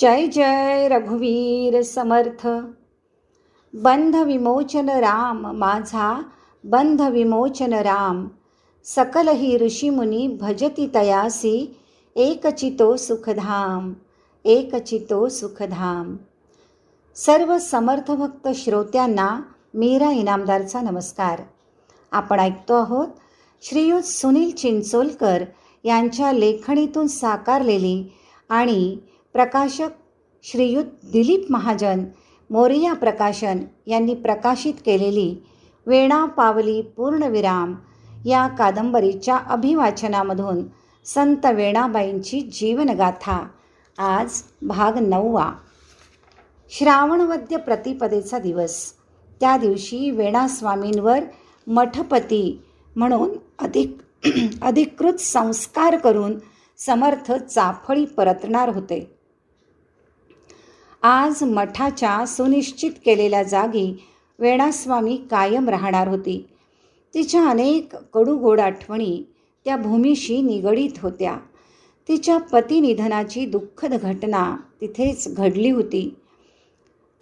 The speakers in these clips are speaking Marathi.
जय जय रघुवीर समर्थ बंध विमोचन राम माझा बंध विमोचन राम सकल ही ऋषीमुनी भजती तयासी एकचितो सुखधाम एकचितो सुखधाम सर्व समर्थभक्त श्रोत्यांना मीरा इनामदारचा नमस्कार आपण ऐकतो आहोत श्रीयुत सुनील चिंचोलकर यांच्या लेखणीतून साकारलेली आणि प्रकाशक श्रीयुत दिलीप महाजन मोरिया प्रकाशन यांनी प्रकाशित केलेली वेणा पावली पूर्णविराम या कादंबरीच्या अभिवाचनामधून संत वेणाबाईंची जीवनगाथा आज भाग नववा श्रावणवद्य प्रतिपदेचा दिवस त्या दिवशी वेणास्वामींवर मठपती म्हणून अधिक अधिकृत संस्कार करून समर्थ चाफळी परतणार होते आज मठाच्या सुनिश्चित केलेल्या जागी वेणास्वामी कायम राहणार होती तिच्या अनेक कडूगोड आठवणी त्या भूमीशी निगडीत होत्या तिच्या पतिनिधनाची दुःखद घटना तिथेच घडली होती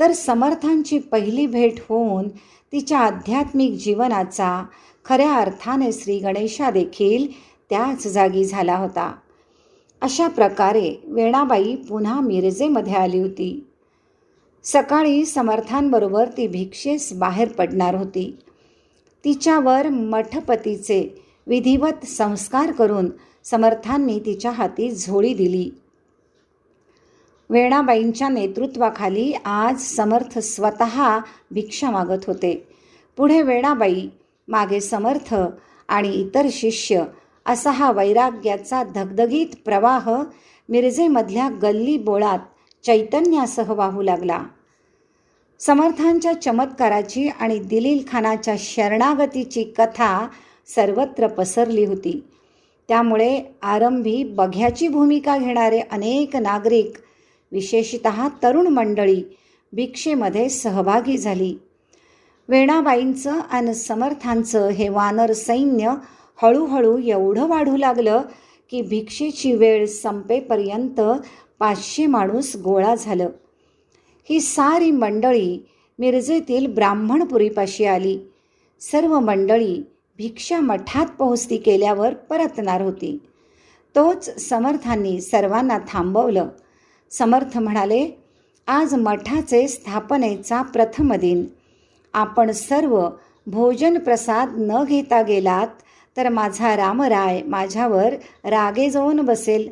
तर समर्थांची पहिली भेट होऊन तिच्या आध्यात्मिक जीवनाचा खऱ्या अर्थाने श्री गणेशा देखील त्याच जागी झाला होता अशा प्रकारे वेणाबाई पुन्हा मिरजेमध्ये आली होती सकाळी समर्थांबरोबर ती भिक्षेस बाहेर पडणार होती तिच्यावर मठपतीचे विधिवत संस्कार करून समर्थांनी तिच्या हाती झोळी दिली वेणाबाईंच्या नेतृत्वाखाली आज समर्थ स्वत भिक्षा मागत होते पुढे वेणाबाई मागे समर्थ आणि इतर शिष्य असा हा वैराग्याचा धगधगीत प्रवाह मिरजेमधल्या गल्ली बोळात चैतन्यासह वाहू लागला समर्थांच्या चमत्काराची आणि दिलील खानाच्या शरणागतीची कथा सर्वत्र पसरली होती त्यामुळे आरंभी बघ्याची भूमिका घेणारे अनेक नागरिक विशेषत तरुण मंडळी भिक्षेमध्ये सहभागी झाली वेणाबाईंचं आणि समर्थांचं हे वानर सैन्य हळूहळू एवढं वाढू लागलं की भिक्षेची वेळ संपेपर्यंत पाचशे माणूस गोळा झालं ही सारी मंडळी मिरजेतील ब्राह्मणपुरीपाशी आली सर्व मंडळी भिक्षा मठात पोहोचती केल्यावर परतणार होती तोच समर्थांनी सर्वांना थांबवलं समर्थ म्हणाले आज मठाचे स्थापनेचा प्रथम दिन आपण सर्व भोजन प्रसाद न घेता गेलात तर माझा रामराय माझ्यावर रागे जाऊन बसेल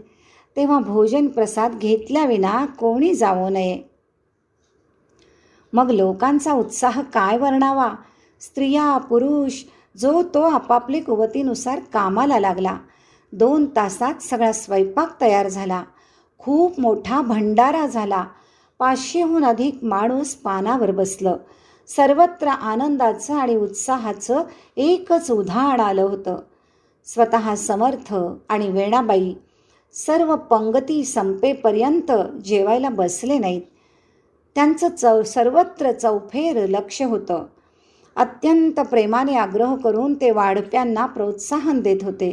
तेव्हा भोजन प्रसाद घेतल्याविना कोणी जाऊ नये मग लोकांचा उत्साह काय वर्णावा स्त्रिया पुरुष जो तो आपापले कुवतीनुसार कामाला लागला दोन तासात सगळा स्वयंपाक तयार झाला खूप मोठा भंडारा झाला पाचशेहून अधिक माणूस पानावर बसलं सर्वत्र आनंदाचं आणि उत्साहाचं एकच उदाहरण आलं होतं स्वतः समर्थ आणि वेणाबाई सर्व पंगती संपेपर्यंत जेवायला बसले नाहीत त्यांचं चौ सर्वत्र चौफेर लक्ष होतं अत्यंत प्रेमाने आग्रह करून ते वाढप्यांना प्रोत्साहन देत होते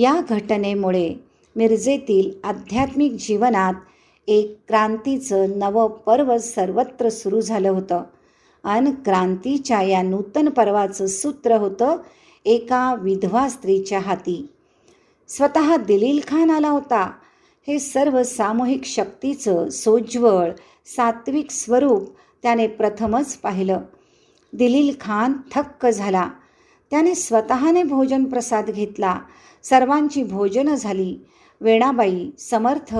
या घटनेमुळे मिरजेतील आध्यात्मिक जीवनात एक क्रांतीचं नवं पर्व सर्वत्र सुरू झालं होतं आणि क्रांतीच्या या नूतन पर्वाचं सूत्र होतं एका विधवा स्त्रीच्या हाती स्वतः दिलील खान आला होता हे सर्व सामूहिक शक्तीचं सोज्वळ सात्विक स्वरूप त्याने प्रथमच पाहिलं दिलील खान थक्क झाला त्याने स्वतःने भोजन प्रसाद घेतला सर्वांची भोजनं झाली वेणाबाई समर्थ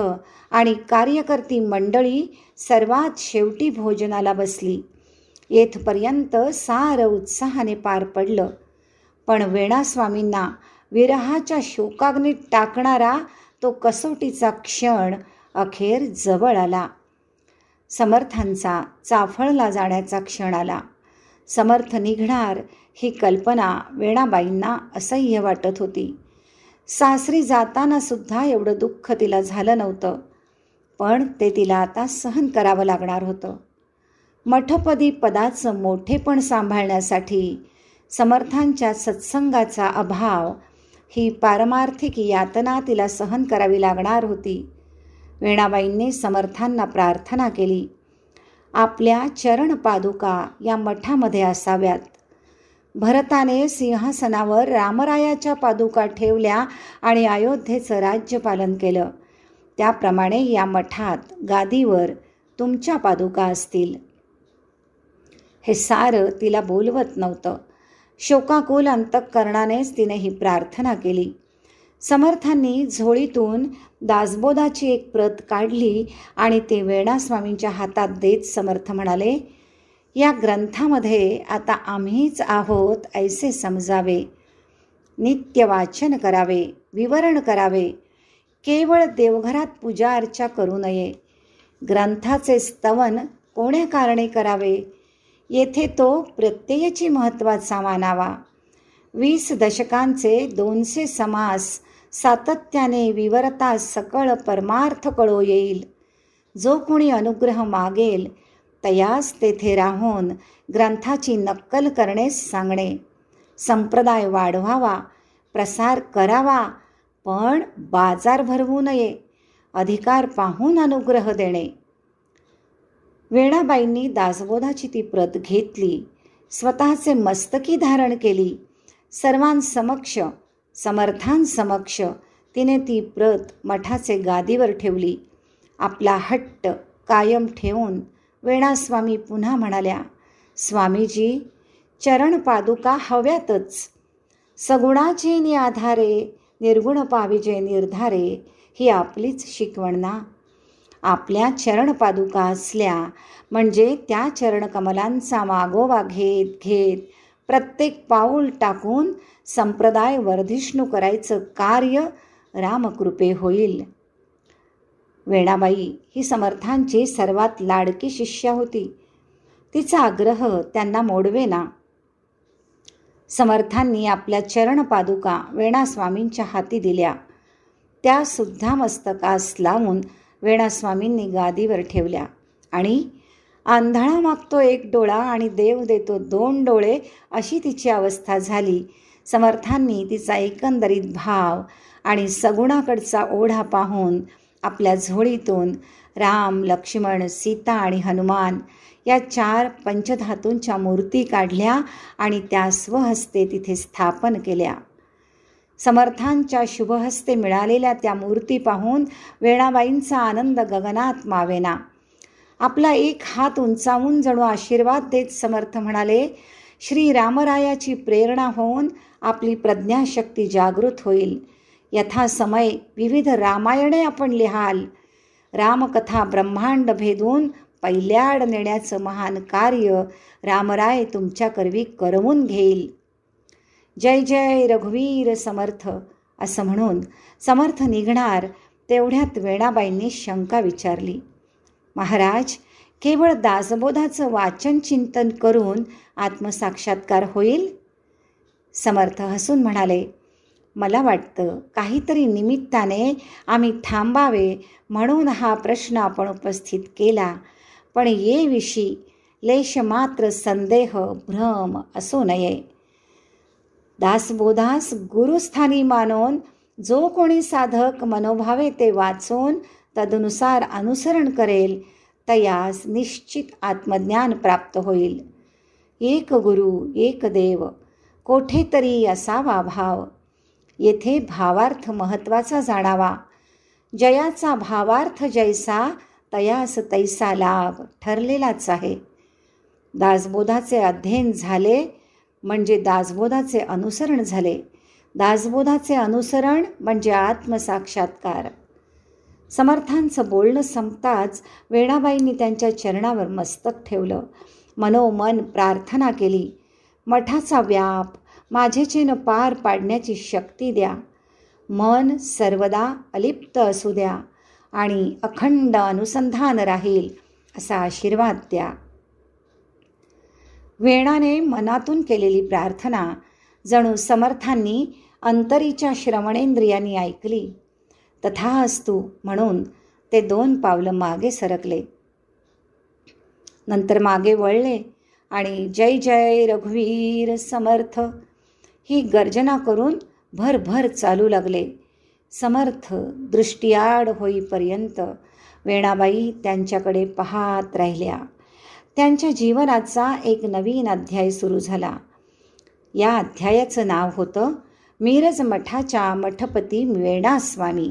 आणि कार्यकर्ती मंडळी सर्वात शेवटी भोजनाला बसली येथपर्यंत सारं उत्साहाने पार पडलं पण वेणास्वामींना विरहाच्या शोकाग्नीत टाकणारा तो कसोटीचा क्षण अखेर जवळ आला समर्थांचा चाफळला जाण्याचा क्षण आला समर्थ निघणार ही कल्पना वेणाबाईंना असह्य वाटत होती सासरी जाताना सुद्धा एवढं दुःख तिला झालं नव्हतं पण ते तिला आता सहन करावं लागणार होतं मठपदी पदाचं मोठेपण सांभाळण्यासाठी समर्थांच्या सत्संगाचा अभाव ही पारमार्थिक यातना तिला सहन करावी लागणार होती वेणाबाईंनी समर्थांना प्रार्थना केली आपल्या चरण पादुका या मठामध्ये असाव्यात भरताने सिंहासनावर रामरायाच्या पादुका ठेवल्या आणि अयोध्येचं राज्यपालन केलं त्याप्रमाणे या मठात गादीवर तुमच्या पादुका असतील हे सारं तिला बोलवत नव्हतं शोकाकुल अंतकरणानेच तिने ही प्रार्थना केली समर्थांनी झोळीतून दासबोधाची एक प्रत काढली आणि ते वेणास्वामींच्या हातात देत समर्थ म्हणाले या ग्रंथामध्ये आता आम्हीच आहोत ऐसे समजावे नित्य वाचन करावे विवरण करावे केवळ देवघरात पूजा अर्चा करू नये ग्रंथाचे स्तवन कोण्या कारणे करावे येथे तो प्रत्ययाची महत्त्वाचा मानावा वीस दशकांचे दोनशे समास सातत्याने विवरता सकळ परमार्थ कळो येईल जो कोणी अनुग्रह मागेल तयास तेथे राहून ग्रंथाची नक्कल करणे सांगणे संप्रदाय वाढवावा प्रसार करावा पण बाजार भरवू नये अधिकार पाहून अनुग्रह देणे वेणाबाईंनी दासबोधाची ती प्रत घेतली स्वतःचे मस्तकी धारण केली सर्वांसमक्ष समर्थांसमक्ष तिने ती प्रत मठाचे गादीवर ठेवली आपला हट्ट कायम ठेवून वेणास्वामी पुन्हा म्हणाल्या स्वामीजी चरण पादुका हव्यातच सगुणाची नि आधारे निर्गुण पाविजे निर्धारे ही आपलीच शिकवण ना आपल्या चरणपादुका असल्या म्हणजे त्या चरणकमलांचा मागोवा घेत घेत प्रत्येक पाऊल टाकून संप्रदाय वर्धिष्णू करायचं कार्य रामकृपे होईल वेणाबाई ही समर्थांची सर्वात लाडकी शिष्या होती तिचा आग्रह त्यांना मोडवेना समर्थांनी आपल्या चरणपादुका वेणास्वामींच्या हाती दिल्या त्या सुद्धा मस्तकास लावून वेणास्वामींनी गादीवर ठेवल्या आणि आंधळा मागतो एक डोळा आणि देव देतो दोन डोळे अशी तिची अवस्था झाली समर्थांनी तिचा एकंदरीत भाव आणि सगुणाकडचा ओढा पाहून आपल्या झोळीतून राम लक्ष्मण सीता आणि हनुमान या चार पंचधातूंच्या मूर्ती काढल्या आणि त्या स्वहस्ते तिथे स्थापन केल्या समर्थांच्या शुभहस्ते मिळालेल्या त्या मूर्ती पाहून वेणाबाईंचा आनंद गगनात मावेना आपला एक हात उंचावून जणू आशीर्वाद देत समर्थ म्हणाले श्री रामरायाची प्रेरणा होऊन आपली प्रज्ञाशक्ती जागृत होईल यथासमय विविध रामायणे आपण लिहाल रामकथा ब्रह्मांड भेदून पहिल्याड नेण्याचं महान कार्य रामराय तुमच्याकरवी करवून घेईल जय जय रघुवीर समर्थ असं म्हणून समर्थ निघणार तेवढ्यात वेणाबाईंनी शंका विचारली महाराज केवळ दासबोधाचं वाचन चिंतन करून आत्मसाक्षात्कार होईल समर्थ हसून म्हणाले मला वाटतं काहीतरी निमित्ताने आम्ही थांबावे म्हणून हा प्रश्न आपण उपस्थित केला पण ये लेश मात्र संदेह भ्रम असू नये दासबोधास गुरुस्थानी मानून जो कोणी साधक मनोभावे ते वाचून तदनुसार अनुसरण करेल तयास निश्चित आत्मज्ञान प्राप्त होईल एक गुरु एक देव कोठेतरी असावा भाव येथे भावार्थ महत्वाचा जाणावा जयाचा भावार्थ जैसा तयास तैसा लाभ ठरलेलाच आहे दासबोधाचे अध्ययन झाले म्हणजे दासबोधाचे अनुसरण झाले दासबोधाचे अनुसरण म्हणजे आत्मसाक्षात्कार समर्थांचं बोलणं संपताच वेणाबाईंनी त्यांच्या चरणावर मस्तक ठेवलं मनोमन प्रार्थना केली मठाचा व्याप माझेचेनं पार पाडण्याची शक्ती द्या मन सर्वदा अलिप्त असू द्या आणि अखंड अनुसंधान राहील असा आशीर्वाद द्या वेणाने मनातून केलेली प्रार्थना जणू समर्थांनी अंतरीच्या श्रवणेंद्रियांनी ऐकली तथा असतू म्हणून ते दोन पावलं मागे सरकले नंतर मागे वळले आणि जय जय रघुवीर समर्थ ही गर्जना करून भरभर चालू लागले समर्थ दृष्टीआड होईपर्यंत वेणाबाई त्यांच्याकडे पाहत राहिल्या त्यांच्या जीवनाचा एक नवीन अध्याय सुरू झाला या अध्यायाचं नाव होतं मिरज मठाच्या मठपती वेणास्वामी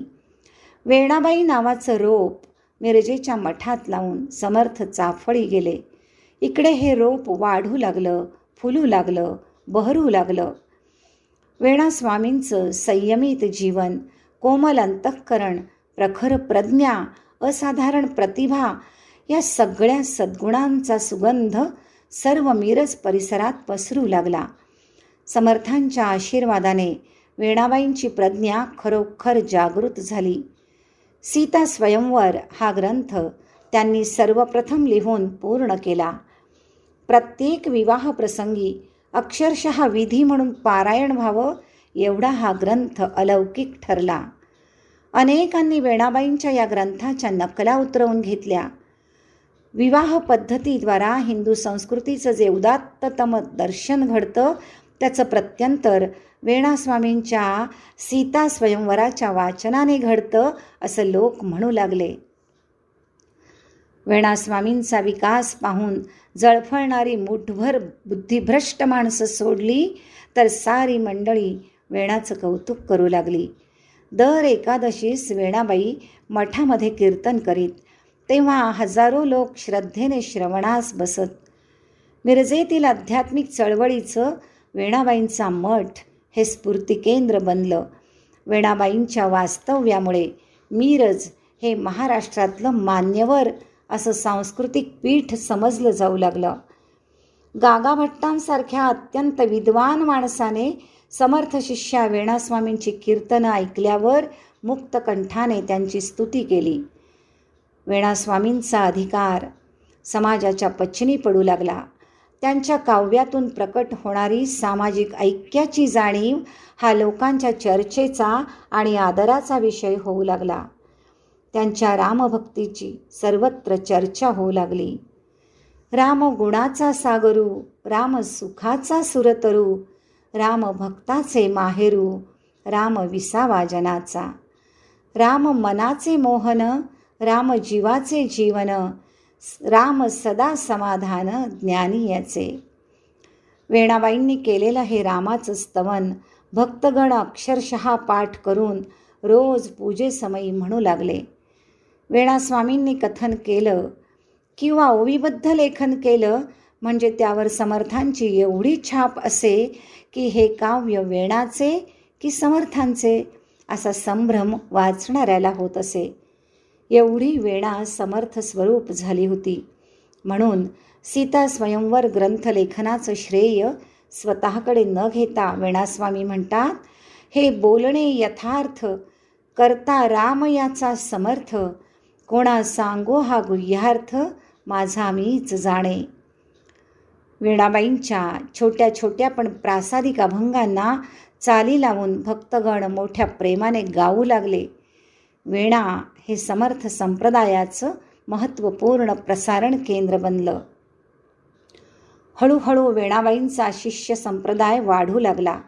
वेणाबाई नावाचं रोप मिरजेच्या मठात लावून समर्थ चाफळी गेले इकडे हे रोप वाढू लागलं फुलू लागलं बहरू लागलं वेणास्वामींचं संयमित जीवन कोमल अंतःकरण प्रखर प्रज्ञा असाधारण प्रतिभा या सगळ्या सद्गुणांचा सुगंध सर्व मिरज परिसरात पसरू लागला समर्थांच्या आशीर्वादाने वेणाबाईंची प्रज्ञा खरोखर जागृत झाली सीता स्वयंवर हा ग्रंथ त्यांनी सर्वप्रथम लिहून पूर्ण केला प्रत्येक विवाह प्रसंगी अक्षरशः विधी म्हणून पारायण व्हावं एवढा हा ग्रंथ अलौकिक ठरला अनेकांनी वेणाबाईंच्या या ग्रंथाच्या नकला उतरवून घेतल्या विवाह पद्धतीद्वारा हिंदू संस्कृतीचं जे उदात्ततम दर्शन घडतं त्याचं प्रत्यंतर वेणास्वामींच्या सीता स्वयंवराच्या वाचनाने घडतं असं लोक म्हणू लागले वेणास्वामींचा विकास पाहून जळफळणारी मुठभर बुद्धिभ्रष्ट माणसं सोडली तर सारी मंडळी वेणाचं कौतुक करू लागली दर एकादशीस वेणाबाई मठामध्ये कीर्तन करीत तेव्हा हजारो लोक श्रद्धेने श्रवणास बसत मिरजेतील आध्यात्मिक चळवळीचं वेणाबाईंचा मठ हे स्फूर्तिकेंद्र बनलं वेणाबाईंच्या वास्तव्यामुळे मिरज हे महाराष्ट्रातलं मान्यवर असं सांस्कृतिक पीठ समजलं जाऊ लागलं गागाभट्टांसारख्या अत्यंत विद्वान माणसाने समर्थ शिष्या वेणास्वामींची कीर्तनं ऐकल्यावर मुक्तकंठाने त्यांची स्तुती केली वेणास्वामींचा अधिकार समाजाच्या पचनी पडू लागला त्यांच्या काव्यातून प्रकट होणारी सामाजिक ऐक्याची जाणीव हा लोकांच्या चर्चेचा आणि आदराचा विषय होऊ लागला त्यांच्या रामभक्तीची सर्वत्र चर्चा होऊ लागली राम गुणाचा सागरू राम सुखाचा सुरतरू राम भक्ताचे माहेरू राम विसावाजनाचा राम मनाचे मोहन राम जीवाचे जीवन राम सदा समाधान ज्ञानी याचे वेणाबाईंनी केलेलं हे रामाचं स्तवन भक्तगण अक्षरशः पाठ करून रोज पूजेसमयी म्हणू लागले वेणास्वामींनी कथन केलं किंवा ओवीबद्ध लेखन केलं म्हणजे त्यावर समर्थांची एवढी छाप असे की हे काव्य वेणाचे की समर्थांचे असा संभ्रम वाचणाऱ्याला होत असे एवढी वेणा समर्थ स्वरूप झाली होती म्हणून सीता स्वयंवर ग्रंथलेखनाचं श्रेय स्वतःकडे न घेता वेणास्वामी म्हणतात हे बोलणे यथार्थ करता राम याचा समर्थ कोणा सांगो हा गुह्यार्थ माझा मीच जाणे वेणाबाईंच्या छोट्या छोट्या पण प्रासादिक अभंगांना चाली लावून भक्तगण मोठ्या प्रेमाने गाऊ लागले वेणा हे समर्थ संप्रदायाचं महत्त्वपूर्ण प्रसारण केंद्र बनलं हळूहळू वेणाबाईंचा शिष्य संप्रदाय वाढू लागला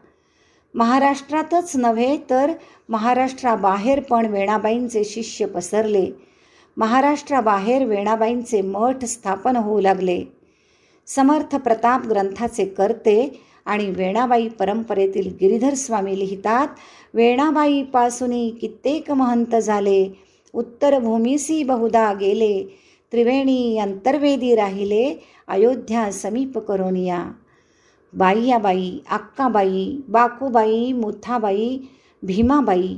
महाराष्ट्रातच नव्हे तर महाराष्ट्राबाहेर पण वेणाबाईंचे शिष्य पसरले महाराष्ट्राबाहेर वेणाबाईंचे मठ स्थापन होऊ लागले समर्थ प्रताप ग्रंथाचे करते आणि वेणाबाई परंपरेतील गिरीधर स्वामी लिहितात वेणाबाईपासूनही कित्येक महंत झाले उत्तर भूमीसी बहुदा गेले त्रिवेणी अंतर्वेदी राहिले अयोध्या समीप करोनिया बाईयाबाई अक्काबाई बाकूबाई मुथाबाई भीमाबाई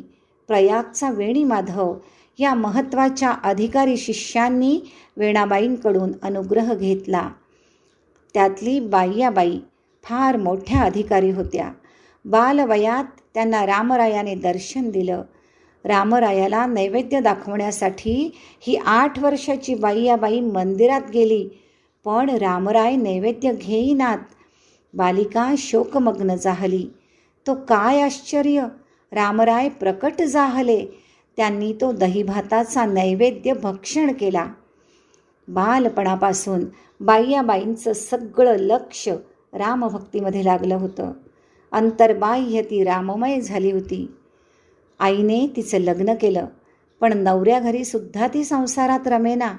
प्रयागचा वेणी माधव या महत्त्वाच्या अधिकारी शिष्यांनी वेणाबाईंकडून अनुग्रह घेतला त्यातली बाईयाबाई फार मोठ्या अधिकारी होत्या बालवयात त्यांना रामरायाने दर्शन दिलं रामरायाला नैवेद्य दाखवण्यासाठी ही आठ वर्षाची बाई या बाई मंदिरात गेली पण रामराय नैवेद्य घेईनात बालिका शोकमग्न जाहली तो काय आश्चर्य रामराय प्रकट जाहले त्यांनी तो दहीभाताचा नैवेद्य भक्षण केला बालपणापासून बाईयाबाईंचं सगळं लक्ष रामभक्तीमध्ये लागलं होतं अंतर्बाह्य ती राममय झाली होती आईने तिचं लग्न केलं पण नवऱ्या घरीसुद्धा ती संसारात रमेना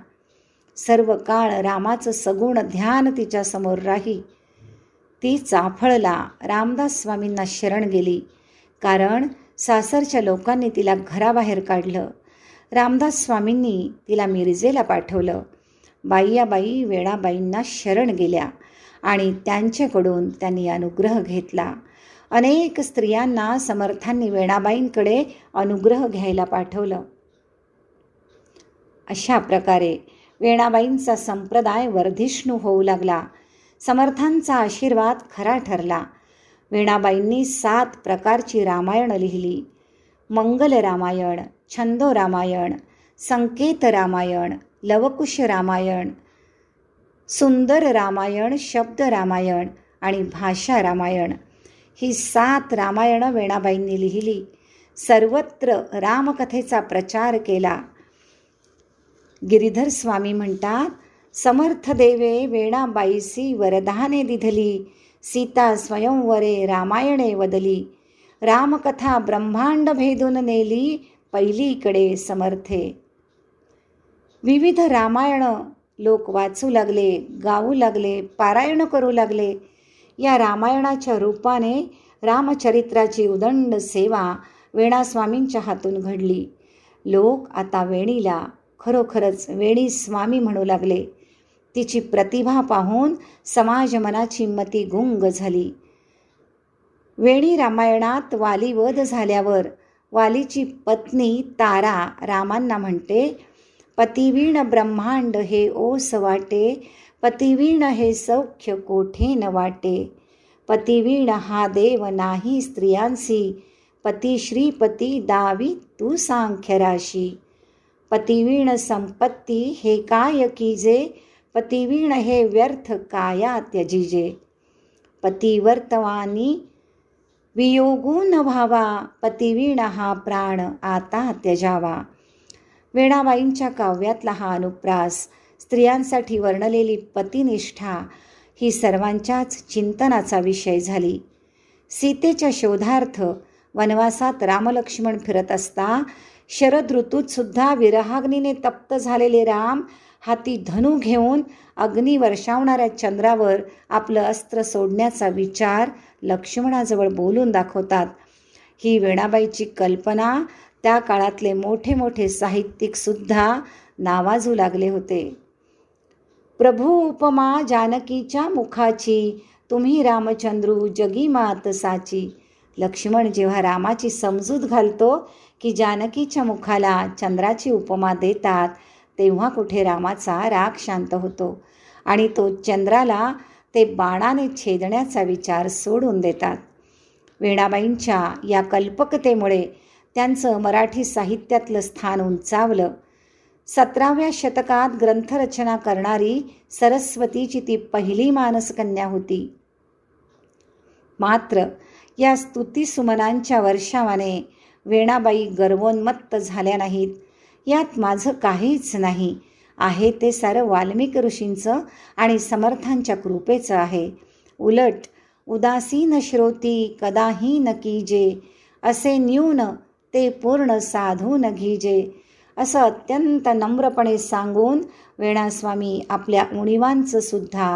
सर्व काळ रामाचं सगुण ध्यान तिच्यासमोर राही ती चाफळला रामदास स्वामींना शरण गेली कारण सासरच्या लोकांनी तिला घराबाहेर काढलं रामदास स्वामींनी तिला मिरजेला पाठवलं बाईयाबाई वेळाबाईंना शरण गेल्या आणि त्यांच्याकडून त्यांनी अनुग्रह घेतला अनेक स्त्रियांना समर्थांनी वेणाबाईंकडे अनुग्रह घ्यायला पाठवलं अशा प्रकारे वेणाबाईंचा संप्रदाय वर्धिष्णू होऊ लागला समर्थांचा आशीर्वाद खरा ठरला वेणाबाईंनी सात प्रकारची रामायण लिहिली मंगल रामायण छंदो रामायण संकेत रामायण लवकुश रामायण सुंदर रामायण शब्द रामायण आणि भाषा रामायण ही सात रामायणं वेणाबाईंनी लिहिली सर्वत्र रामकथेचा प्रचार केला गिरीधर स्वामी म्हणतात समर्थ देवे वेणाबाईसी वरदाने दिधली सीता स्वयंवरे रामायणे वदली रामकथा ब्रह्मांड भेदून नेली पहिलीकडे समर्थे विविध रामायण लोक वाचू लागले गाऊ लागले पारायण करू लागले या रामायणाच्या रूपाने रामचरित्राची उदंड सेवा वेणास्वामींच्या हातून घडली लोक आता वेणीला खरोखरच वेणी स्वामी म्हणू लागले तिची प्रतिभा पाहून समाज मनाची मती गुंग झाली वेणी रामायणात वाली वध झाल्यावर वालीची पत्नी तारा रामांना म्हणते पतिवीण ब्रह्मांड हे ओस वाटे पतिवीण हे सौख्य कोठे न वाटे पतिवीण हा देव नाही स्त्रियांसी पती श्रीपती दावी तू सांख्यराशी पतिवीण संपत्ती हे काय कीजे पतिवीण हे व्यर्थ काया त्यजिजे पतिवर्तवानी वियोगू न व्हावा पतिवीण हा प्राण आता त्यजावा वेणाबाईंच्या काव्यातला हा अनुप्रास स्त्रियांसाठी वर्णलेली पतिनिष्ठा ही सर्वांच्याच चिंतनाचा विषय झाली सीतेच्या शोधार्थ वनवासात रामलक्ष्मण फिरत असता शरद ऋतूतसुद्धा विरहाग्नीने तप्त झालेले राम हाती धनू घेऊन अग्नी वर्षावणाऱ्या चंद्रावर आपलं अस्त्र सोडण्याचा विचार लक्ष्मणाजवळ बोलून दाखवतात ही वेणाबाईची कल्पना त्या काळातले मोठे मोठे साहित्यिकसुद्धा नावाजू लागले होते प्रभू उपमा जानकीच्या मुखाची तुम्ही रामचंद्रू जगी मात साची लक्ष्मण जेव्हा रामाची समजूत घालतो की जानकीच्या मुखाला चंद्राची उपमा देतात तेव्हा कुठे रामाचा राग शांत होतो आणि तो चंद्राला ते बाणाने छेदण्याचा विचार सोडून देतात वेणाबाईंच्या या कल्पकतेमुळे त्यांचं मराठी साहित्यातलं स्थान उंचावलं सतराव्या शतकात ग्रंथरचना करणारी सरस्वतीची ती पहिली मानसकन्या होती मात्र या स्तुतीसुमनांच्या वर्षावाने वेणाबाई गर्वोन्मत्त झाल्या नाहीत यात माझं काहीच नाही आहे ते सारं वाल्मिक ऋषींचं आणि समर्थांच्या कृपेचं आहे उलट उदासी न श्रोती कदाही न कीजे असे न्यून ते पूर्ण साधू न घीजे असं अत्यंत नम्रपणे सांगून वेणास्वामी आपल्या उणीवांचं सुद्धा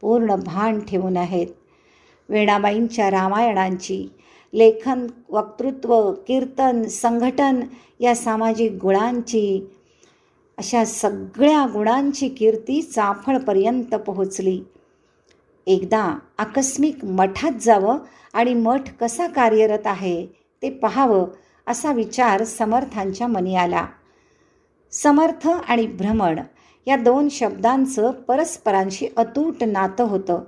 पूर्ण भान ठेवून आहेत वेणाबाईंच्या रामायणांची लेखन वक्तृत्व कीर्तन संघटन या सामाजिक गुणांची अशा सगळ्या गुणांची कीर्ती चाफळपर्यंत पोहोचली एकदा आकस्मिक मठात जावं आणि मठ कसा कार्यरत आहे ते पाहावं असा विचार समर्थांच्या मनी आला समर्थ आणि भ्रमण या दोन शब्दांचं परस्परांशी अतूट नातं होतं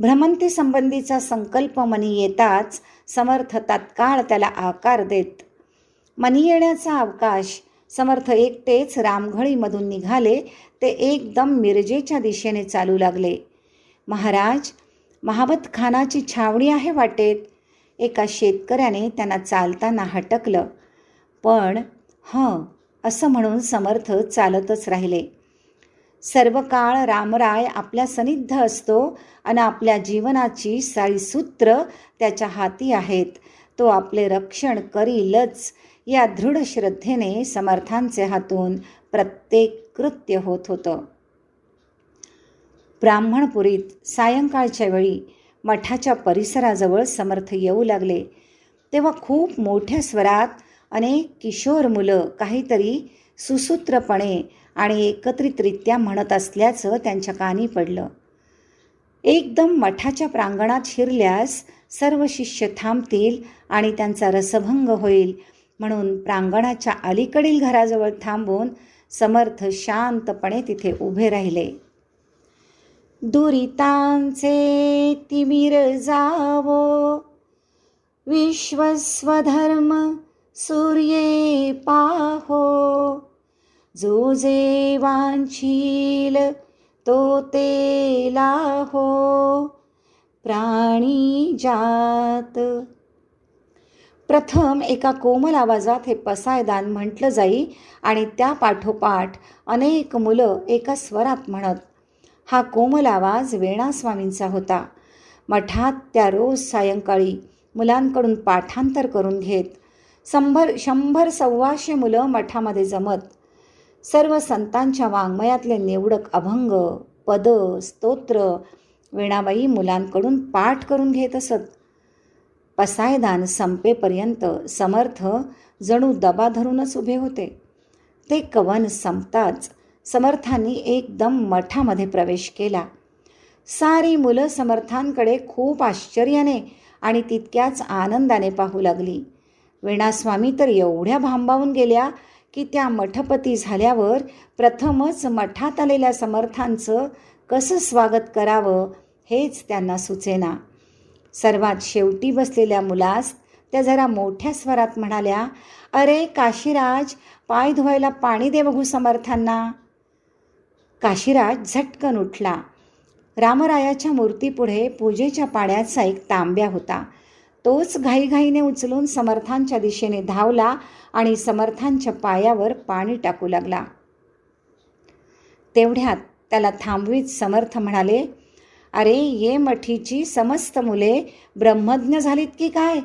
भ्रमंतीसंबंधीचा संकल्प मनी येताच समर्थ तात्काळ त्याला आकार देत मनी येण्याचा अवकाश समर्थ एकटेच रामघळीमधून निघाले ते एकदम मिरजेच्या दिशेने चालू लागले महाराज महाबत खानाची छावणी आहे वाटेत एका शेतकऱ्याने त्यांना चालताना हटकलं पण हं असं म्हणून समर्थ चालतच राहिले सर्व काळ रामराय आपल्या सनिद्ध असतो आणि आपल्या जीवनाची साळीसूत्र सूत्र त्याच्या हाती आहेत तो आपले रक्षण करीलच या दृढ श्रद्धेने समर्थांचे हातून प्रत्येक कृत्य होत होतं ब्राह्मणपुरीत सायंकाळच्या वेळी मठाच्या परिसराजवळ समर्थ येऊ लागले तेव्हा खूप मोठ्या स्वरात अनेक किशोर मुलं काहीतरी सुसूत्रपणे आणि एकत्रितरित्या म्हणत असल्याचं त्यांच्या कानी पडलं एकदम मठाच्या प्रांगणात शिरल्यास सर्व शिष्य थांबतील आणि त्यांचा रसभंग होईल म्हणून प्रांगणाच्या अलीकडील घराजवळ थांबून समर्थ शांतपणे तिथे उभे राहिले दुरितांचे तिमिर जावो विश्वस्वधर्म सूर्ये पाहो जो जे वांछील तो ते लाहो प्राणी जात प्रथम एका कोमल आवाजात हे पसायदान म्हटलं जाई आणि त्या पाठोपाठ अनेक मुलं एका स्वरात म्हणत हा कोमल आवाज वेणास्वामींचा होता मठात त्या रोज सायंकाळी मुलांकडून पाठांतर करून घेत शंभर शंभर सव्वाशे मुलं मठामध्ये जमत सर्व संतांच्या वाङ्मयातले निवडक अभंग पद स्तोत्र वेणाबाई मुलांकडून पाठ करून घेत असत पसायदान संपेपर्यंत समर्थ जणू दबा धरूनच उभे होते ते कवन संपताच समर्थांनी एकदम मठामध्ये प्रवेश केला सारी मुलं समर्थांकडे खूप आश्चर्याने आणि तितक्याच आनंदाने पाहू लागली वीणास्वामी तर एवढ्या भांबावून गेल्या की त्या मठपती झाल्यावर प्रथमच मठात आलेल्या समर्थांचं कसं स्वागत करावं हेच त्यांना सुचेना सर्वात शेवटी बसलेल्या मुलास त्या जरा मोठ्या स्वरात म्हणाल्या अरे काशीराज पाय धुवायला पाणी दे बघू समर्थांना काशीराज झटकन उठला रामरायाच्या मूर्तीपुढे पूजेच्या पाण्याचा एक तांब्या होता तोच घाईघाईने उचलून समर्थांच्या दिशेने धावला आणि समर्थांच्या पायावर पाणी टाकू लागला तेवढ्यात त्याला थांबवीत समर्थ म्हणाले अरे ये मठीची समस्त मुले ब्रह्मज्ञ झालीत की काय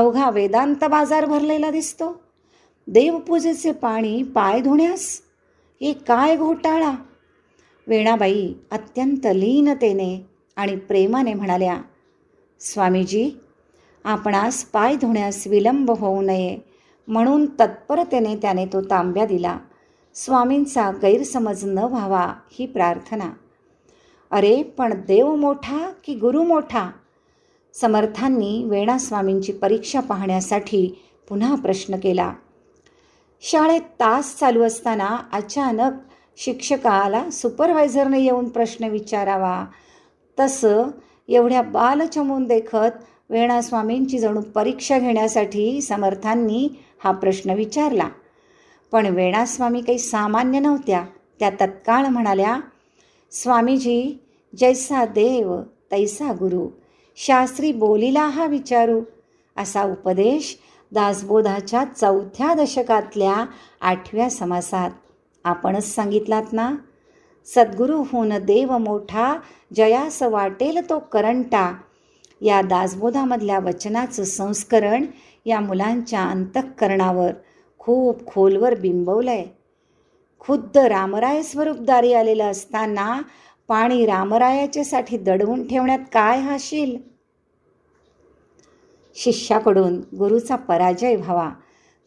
अवघा वेदांत बाजार भरलेला दिसतो देवपूजेचे पाणी पाय धुण्यास हे काय घोटाळा वेणाबाई अत्यंत लीनतेने आणि प्रेमाने म्हणाल्या स्वामीजी आपणास पाय धुण्यास विलंब होऊ नये म्हणून तत्परतेने त्याने तो तांब्या दिला स्वामींचा गैरसमज न व्हावा ही प्रार्थना अरे पण देव मोठा की गुरु मोठा समर्थांनी वेणास्वामींची परीक्षा पाहण्यासाठी पुन्हा प्रश्न केला शाळेत तास चालू असताना अचानक शिक्षकाला सुपरवायझरने येऊन प्रश्न विचारावा तसं एवढ्या बालचमून देखत वेणास्वामींची जणू परीक्षा घेण्यासाठी समर्थांनी हा प्रश्न विचारला पण वेणास्वामी काही सामान्य नव्हत्या त्या तत्काळ म्हणाल्या स्वामीजी जैसा देव तैसा गुरु शास्त्री बोलीला हा विचारू असा उपदेश दासबोधाच्या चौथ्या दशकातल्या आठव्या समासात आपणच सांगितलात ना सद्गुरू होऊन देव मोठा जयास वाटेल तो करंटा या दासबोधामधल्या वचनाचं संस्करण या मुलांच्या अंतःकरणावर खूप खोलवर बिंबवलं आहे खुद्द रामराय स्वरूपदारी आलेलं असताना पाणी रामरायाच्यासाठी दडवून ठेवण्यात काय हाशील शिष्याकडून गुरुचा पराजय व्हावा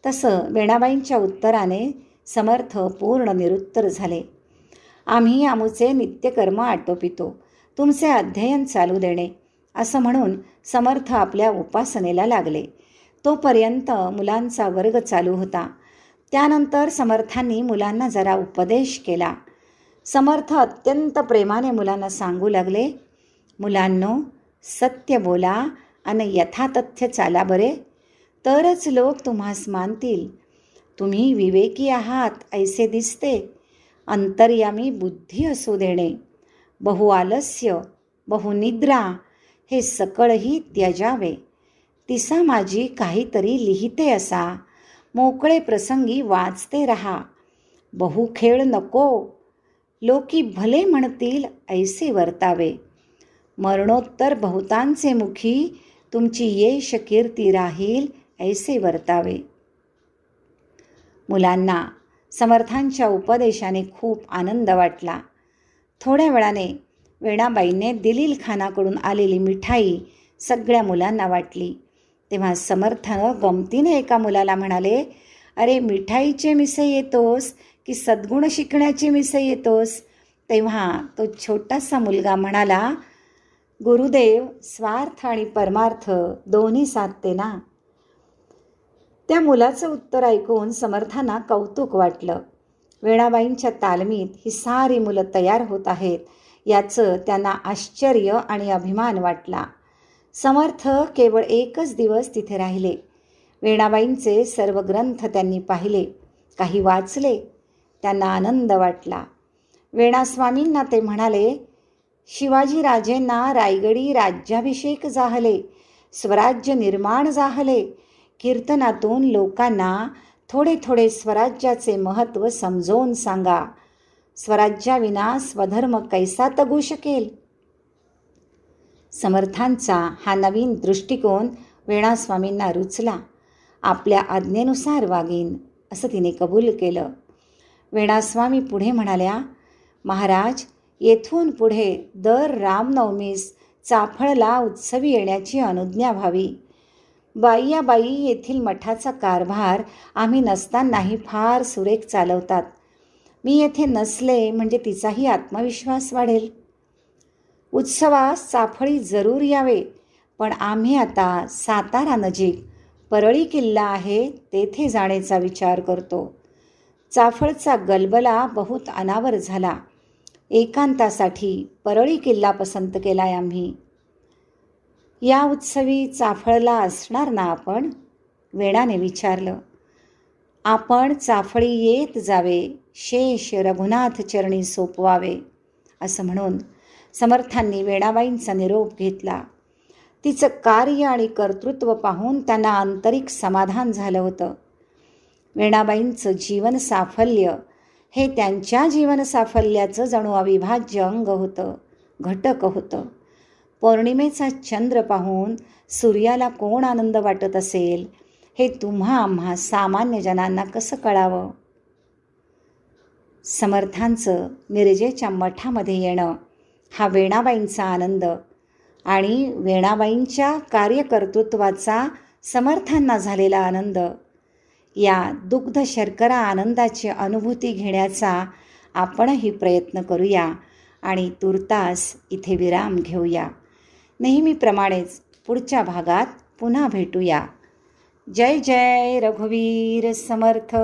तसं वेणाबाईंच्या उत्तराने समर्थ पूर्ण निरुत्तर झाले आम्ही आमूचे नित्यकर्म आटोपितो तुमचे अध्ययन चालू देणे असं म्हणून समर्थ आपल्या उपासनेला लागले तोपर्यंत मुलांचा वर्ग चालू होता त्यानंतर समर्थांनी मुलांना जरा उपदेश केला समर्थ अत्यंत प्रेमाने मुलांना सांगू लागले मुलांनो सत्य बोला आणि यथातथ्य चाला बरे तरच लोक तुम्हास मानतील तुम्ही विवेकी आहात ऐसे दिसते अंतर्यामी बुद्धी असू देणे बहुआलस्य बहुनिद्रा हे सकळही त्यजावे तिसा माझी काहीतरी लिहिते असा मोकळे प्रसंगी वाचते रहा बहु खेळ नको लोकी भले म्हणतील ऐसे वर्तावे मरणोत्तर बहुतांचे मुखी तुमची ये कीर्ती राहील ऐसे वर्तावे मुलांना समर्थांच्या उपदेशाने खूप आनंद वाटला थोड्या वेळाने वेणाबाईने खानाकडून आलेली मिठाई सगळ्या मुलांना वाटली तेव्हा समर्थ गमतीने एका मुलाला म्हणाले अरे मिठाईचे मिसे येतोस की सद्गुण शिकण्याचे मिसे येतोस तेव्हा तो छोटासा मुलगा म्हणाला गुरुदेव स्वार्थ आणि परमार्थ दोन्ही साधते ना त्या मुलाचं उत्तर ऐकून समर्थांना कौतुक वाटलं वेणाबाईंच्या तालमीत ही सारी मुलं तयार होत आहेत याचं त्यांना आश्चर्य आणि अभिमान वाटला समर्थ केवळ एकच दिवस तिथे राहिले वेणाबाईंचे सर्व ग्रंथ त्यांनी पाहिले काही वाचले त्यांना आनंद वाटला वेणास्वामींना ते म्हणाले शिवाजीराजेंना रायगडी राज्याभिषेक जाहले स्वराज्य निर्माण जाहले कीर्तनातून लोकांना थोडे थोडे स्वराज्याचे महत्त्व समजवून सांगा स्वराज्याविना स्वधर्म कैसा तगू शकेल समर्थांचा हा नवीन दृष्टिकोन वेणास्वामींना रुचला आपल्या आज्ञेनुसार वागीन असं तिने कबूल केलं वेणास्वामी पुढे म्हणाल्या महाराज येथून पुढे दर रामनवमीस चाफळला उत्सवी येण्याची अनुज्ञा व्हावी बाईयाबाई येथील मठाचा कारभार आम्ही नसतानाही फार सुरेख चालवतात मी येथे नसले म्हणजे तिचाही आत्मविश्वास वाढेल उत्सवास चाफळी जरूर यावे पण आम्ही आता सातारा नजीक परळी किल्ला आहे तेथे जाण्याचा विचार करतो चाफळचा गलबला बहुत अनावर झाला एकांतासाठी परळी किल्ला पसंत केलाय आम्ही या उत्सवी चाफळला असणार ना आपण वेणाने विचारलं आपण चाफळी येत जावे शेष रघुनाथ चरणी सोपवावे असं म्हणून समर्थांनी वेणाबाईंचा निरोप घेतला तिचं कार्य आणि कर्तृत्व पाहून त्यांना आंतरिक समाधान झालं होतं वेणाबाईंचं जीवन साफल्य हे त्यांच्या जीवन साफल्याचं जणू अविभाज्य अंग होतं घटक होतं पौर्णिमेचा चंद्र पाहून सूर्याला कोण आनंद वाटत असेल हे तुम्हा आम्हा सामान्य जनांना कसं कळावं समर्थांचं मिरजेच्या मठामध्ये येणं हा वेणाबाईंचा आनंद आणि वेणाबाईंच्या कार्यकर्तृत्वाचा समर्थांना झालेला आनंद या दुग्ध शर्करा आनंदाची अनुभूती घेण्याचा आपणही प्रयत्न करूया आणि तुर्तास इथे विराम घेऊया नेहमीप्रमाणेच पुढच्या भागात पुन्हा भेटूया जय जय रघुवीर समर्थ